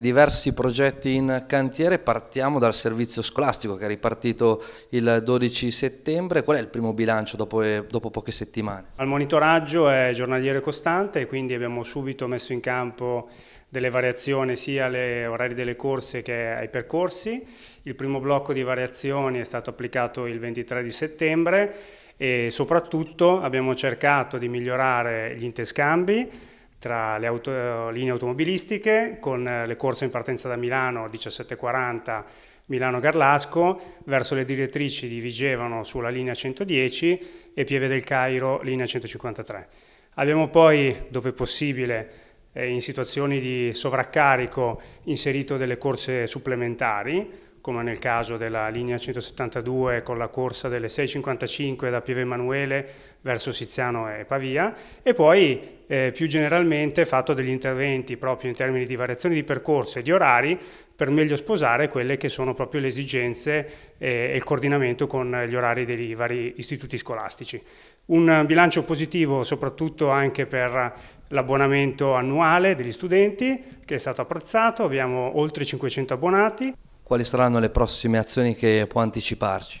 diversi progetti in cantiere, partiamo dal servizio scolastico che è ripartito il 12 settembre, qual è il primo bilancio dopo, eh, dopo poche settimane? Il monitoraggio è giornaliero e costante, quindi abbiamo subito messo in campo delle variazioni sia alle orari delle corse che ai percorsi, il primo blocco di variazioni è stato applicato il 23 di settembre e soprattutto abbiamo cercato di migliorare gli interscambi, tra le auto, linee automobilistiche con eh, le corse in partenza da Milano 1740 Milano-Garlasco verso le direttrici di Vigevano sulla linea 110 e Pieve del Cairo linea 153. Abbiamo poi, dove possibile, eh, in situazioni di sovraccarico inserito delle corse supplementari come nel caso della linea 172 con la corsa delle 6.55 da Pieve Emanuele verso Siziano e Pavia e poi eh, più generalmente fatto degli interventi proprio in termini di variazioni di percorso e di orari per meglio sposare quelle che sono proprio le esigenze eh, e il coordinamento con gli orari dei vari istituti scolastici. Un bilancio positivo soprattutto anche per l'abbonamento annuale degli studenti che è stato apprezzato, abbiamo oltre 500 abbonati quali saranno le prossime azioni che può anticiparci?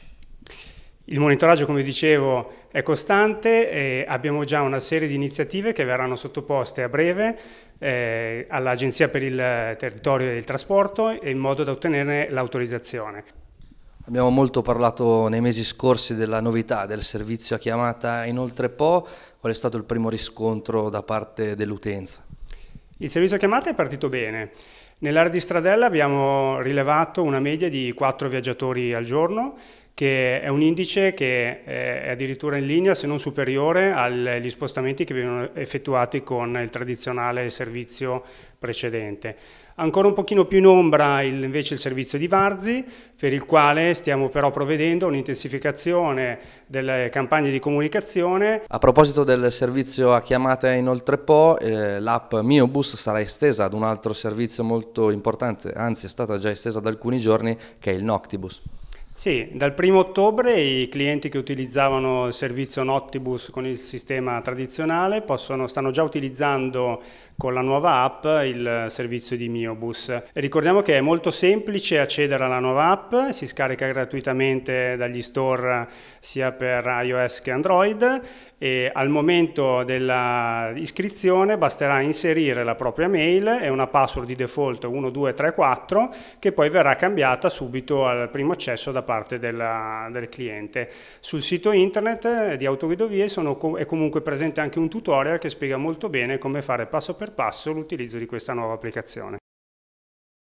Il monitoraggio, come dicevo, è costante e abbiamo già una serie di iniziative che verranno sottoposte a breve eh, all'Agenzia per il Territorio e il Trasporto in modo da ottenere l'autorizzazione. Abbiamo molto parlato nei mesi scorsi della novità del servizio a chiamata inoltre Po, qual è stato il primo riscontro da parte dell'utenza? Il servizio chiamata è partito bene. Nell'area di Stradella abbiamo rilevato una media di 4 viaggiatori al giorno che è un indice che eh, è addirittura in linea, se non superiore, agli spostamenti che venivano effettuati con il tradizionale servizio precedente. Ancora un pochino più in ombra il, invece il servizio di Varzi, per il quale stiamo però provvedendo a un'intensificazione delle campagne di comunicazione. A proposito del servizio a chiamate inoltre Po, eh, l'app Mio sarà estesa ad un altro servizio molto importante, anzi è stata già estesa da alcuni giorni, che è il Noctibus. Sì, dal 1 ottobre i clienti che utilizzavano il servizio Nottibus con il sistema tradizionale possono, stanno già utilizzando con la nuova app il servizio di Miobus. E ricordiamo che è molto semplice accedere alla nuova app, si scarica gratuitamente dagli store sia per iOS che Android e al momento dell'iscrizione basterà inserire la propria mail e una password di default 1234 che poi verrà cambiata subito al primo accesso da parte parte della, del cliente. Sul sito internet eh, di Autoguidovie sono, è comunque presente anche un tutorial che spiega molto bene come fare passo per passo l'utilizzo di questa nuova applicazione.